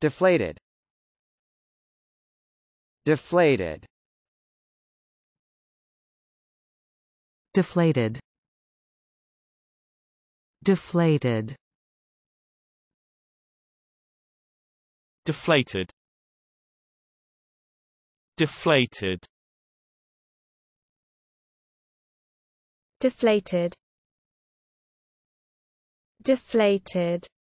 Deflated. Deflated. Deflated. Deflated. Deflated. Deflated. Deflated. Deflated.